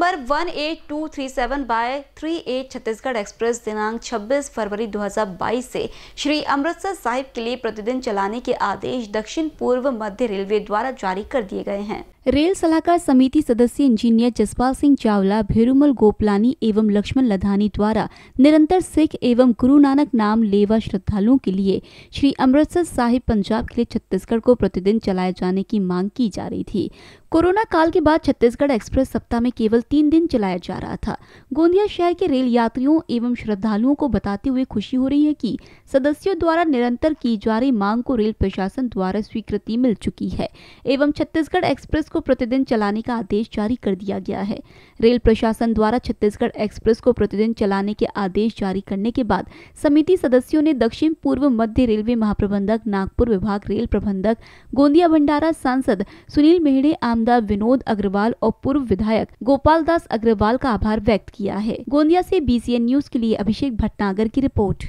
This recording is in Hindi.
नंबर 18237 बाय 38 छत्तीसगढ़ एक्सप्रेस दिनांक 26 फरवरी 2022 से श्री अमृतसर साहिब के लिए प्रतिदिन चलाने के आदेश दक्षिण पूर्व मध्य रेलवे द्वारा जारी कर दिए गए हैं रेल सलाहकार समिति सदस्य इंजीनियर जसपाल सिंह चावला भेरुमल गोपलानी एवं लक्ष्मण लधानी द्वारा निरंतर सिख एवं गुरु नानक नाम लेवा श्रद्धालुओं के लिए श्री अमृतसर साहिब पंजाब के लिए छत्तीसगढ़ को प्रतिदिन चलाए जाने की मांग की जा रही थी कोरोना काल के बाद छत्तीसगढ़ एक्सप्रेस सप्ताह में केवल तीन दिन चलाया जा रहा था गोंदिया शहर के रेल यात्रियों एवं श्रद्धालुओं को बताते हुए खुशी हो रही है कि सदस्यों द्वारा निरंतर की जा रही मांग को रेल प्रशासन द्वारा स्वीकृति मिल चुकी है एवं छत्तीसगढ़ एक्सप्रेस को प्रतिदिन चलाने का आदेश जारी कर दिया गया है रेल प्रशासन द्वारा छत्तीसगढ़ एक्सप्रेस को प्रतिदिन चलाने के आदेश जारी करने के बाद समिति सदस्यों ने दक्षिण पूर्व मध्य रेलवे महाप्रबंधक नागपुर विभाग रेल प्रबंधक गोंदिया भंडारा सांसद सुनील मेहड़े आमदार विनोद अग्रवाल और पूर्व विधायक गोपाल दास अग्रवाल का आभार व्यक्त किया है गोंदिया से बीसीएन न्यूज के लिए अभिषेक भटनागर की रिपोर्ट